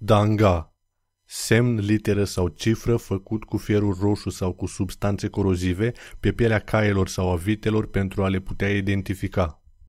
Danga. Semn, literă sau cifră făcut cu fierul roșu sau cu substanțe corozive pe pielea caielor sau a vitelor pentru a le putea identifica.